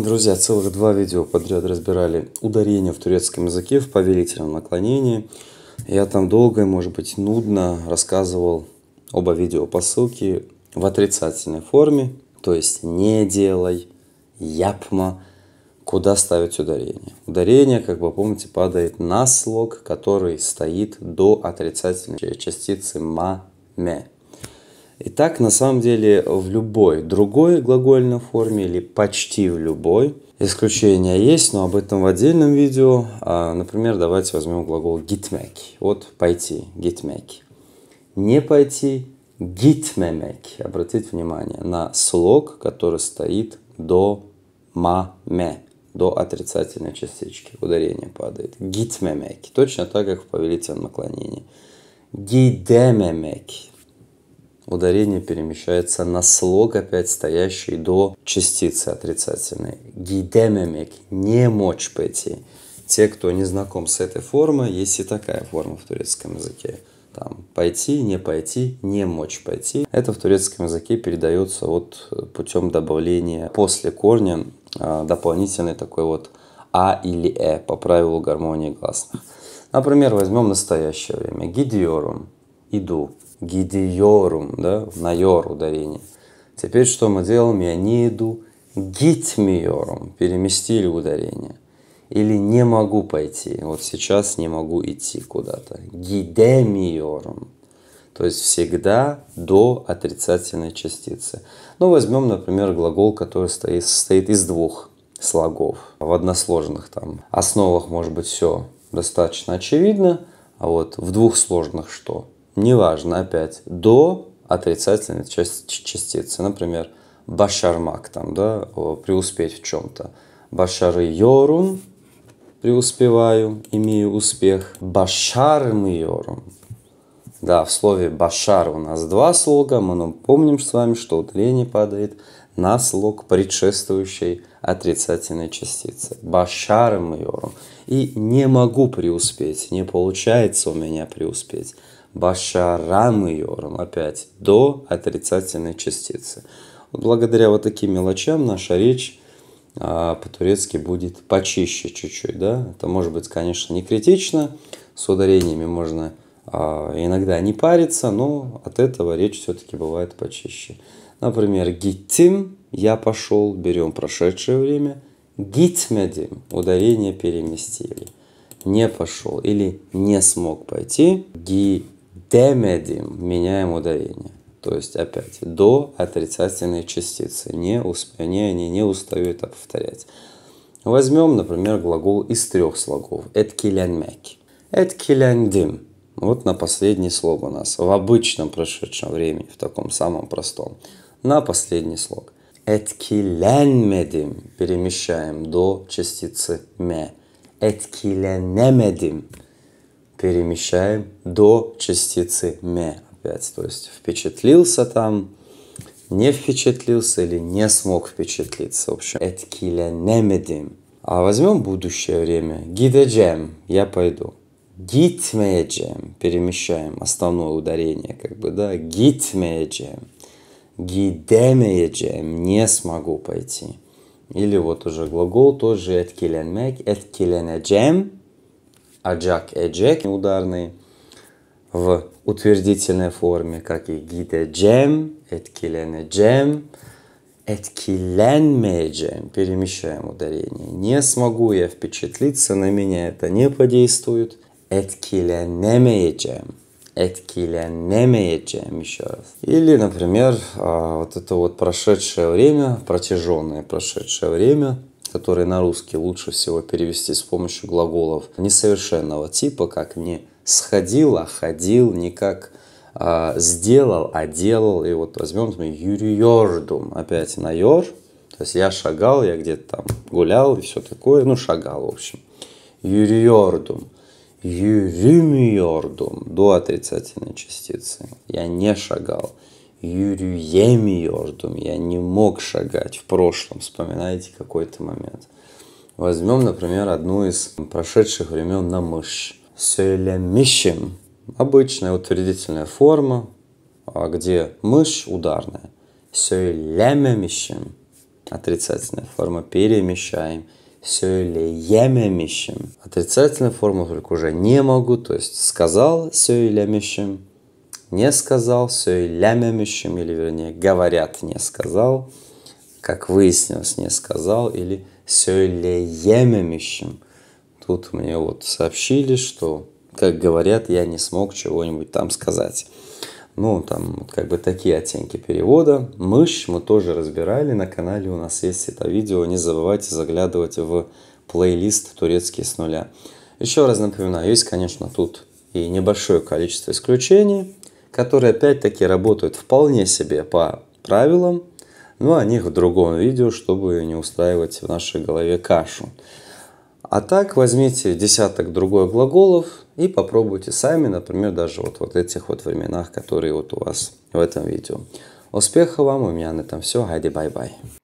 Друзья, целых два видео подряд разбирали ударение в турецком языке в повелительном наклонении. Я там долго и, может быть, нудно рассказывал оба видео по ссылке в отрицательной форме, то есть не делай, япма, куда ставить ударение. Ударение, как вы помните, падает на слог, который стоит до отрицательной частицы ма-ме. И так на самом деле в любой другой глагольной форме или почти в любой. Исключения есть, но об этом в отдельном видео. А, например, давайте возьмем глагол gitmek Вот пойти, gitmek. Не пойти, gitmemek. Обратите внимание на слог, который стоит до маме, до отрицательной частички. Ударение падает. Gitmemek. Точно так, как в повелительном наклонении. Гидемемек ударение перемещается на слог, опять стоящий до частицы отрицательной. Гидемемик – не мочь пойти. Те, кто не знаком с этой формой, есть и такая форма в турецком языке. Там пойти, не пойти, не мочь пойти. Это в турецком языке передается вот э, путем добавления после корня э, дополнительный такой вот а или э по правилу гармонии гласных. Например, возьмем настоящее время. Гидиорум – иду гидиорум, да, на йор ударение. Теперь что мы делаем? Я не иду гитмиорум, переместили ударение. Или не могу пойти, вот сейчас не могу идти куда-то. Гидемиорум. То есть всегда до отрицательной частицы. Ну, возьмем, например, глагол, который стоит, состоит из двух слогов. В односложных там основах, может быть, все достаточно очевидно, а вот в двух сложных что? неважно опять, до отрицательной частицы. Например, башармак, там, да, преуспеть в чем-то. Башары йорун, преуспеваю, имею успех. Башарым йорун. Да, в слове башар у нас два слога, мы ну, помним с вами, что ударение падает на слог предшествующей отрицательной частицы. Башарым йорун. И не могу преуспеть, не получается у меня преуспеть башарам иором опять до отрицательной частицы. Вот Благодаря вот таким мелочам наша речь а, по-турецки будет почище чуть-чуть, да. Это может быть, конечно, не критично, с ударениями можно а, иногда не париться, но от этого речь все-таки бывает почище. Например, гитим я пошел, берем прошедшее время, гитмедим ударение переместили, не пошел или не смог пойти, ги темедим меняем ударение. То есть опять до отрицательной частицы. Не, усп... не, не, не устаю это повторять. Возьмем, например, глагол из трех слогов. Эткилянмяки. Эткиляндим. Вот на последний слог у нас. В обычном прошедшем времени, в таком самом простом. На последний слог. Эткилянмедим. Перемещаем до частицы ме. Эткилянемедим перемещаем до частицы «ме» опять. То есть впечатлился там, не впечатлился или не смог впечатлиться. В общем, etkilenemedim. А возьмем будущее время. Gideceğim. Я пойду. Gitmeyeceğim. Перемещаем основное ударение, как бы, да. Gitmeyeceğim. Gidemeyeceğim. Не смогу пойти. Или вот уже глагол тоже etkilenmek. Etkileneceğim аджак и джек ударные в утвердительной форме, как и гиде джем, эткилене джем, эткиленме джем. Перемещаем ударение. Не смогу я впечатлиться, на меня это не подействует. Эткиленеме джем эткиленеме джем еще раз. Или, например, а, вот это вот прошедшее время, протяженное прошедшее время, которые на русский лучше всего перевести с помощью глаголов несовершенного типа, как не сходил, а ходил, не как а, сделал, а делал. И вот возьмем юриордум, опять на йор, то есть я шагал, я где-то там гулял и все такое, ну шагал, в общем. Юриордум. Юримиордум до отрицательной частицы. Я не шагал yürüyemiyordum. Я не мог шагать в прошлом. Вспоминаете какой-то момент. Возьмем, например, одну из прошедших времен на мышь. Сöllemişim. Обычная утвердительная форма, а где мышь ударная. Söylememişim. Отрицательная форма перемещаем. Söyleyememişim. Отрицательная форма только уже не могу, то есть сказал söylemişim не сказал, все и лямямищем, или вернее говорят не сказал, как выяснилось, не сказал, или все и лемямищем. Тут мне вот сообщили, что, как говорят, я не смог чего-нибудь там сказать. Ну, там как бы такие оттенки перевода. Мышь мы тоже разбирали, на канале у нас есть это видео. Не забывайте заглядывать в плейлист «Турецкий с нуля». Еще раз напоминаю, есть, конечно, тут и небольшое количество исключений которые опять-таки работают вполне себе по правилам, но о них в другом видео, чтобы не устраивать в нашей голове кашу. А так возьмите десяток другой глаголов и попробуйте сами, например, даже вот в вот этих вот временах, которые вот у вас в этом видео. Успехов вам, у меня на этом все, хайди бай-бай.